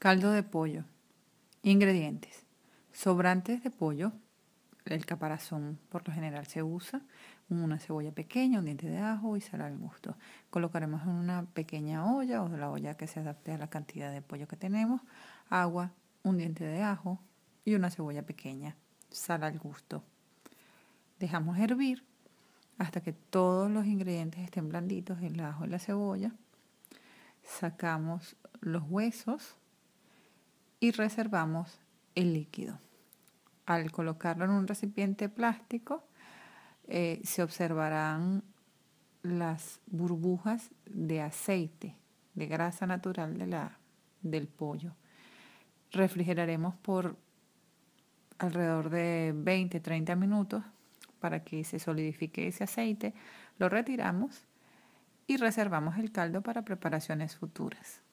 Caldo de pollo. Ingredientes. Sobrantes de pollo. El caparazón por lo general se usa. Una cebolla pequeña, un diente de ajo y sal al gusto. Colocaremos en una pequeña olla o la olla que se adapte a la cantidad de pollo que tenemos. Agua, un diente de ajo y una cebolla pequeña. Sal al gusto. Dejamos hervir hasta que todos los ingredientes estén blanditos, el ajo y la cebolla. Sacamos los huesos y reservamos el líquido. Al colocarlo en un recipiente plástico, eh, se observarán las burbujas de aceite, de grasa natural de la, del pollo. Refrigeraremos por alrededor de 20-30 minutos para que se solidifique ese aceite. Lo retiramos y reservamos el caldo para preparaciones futuras.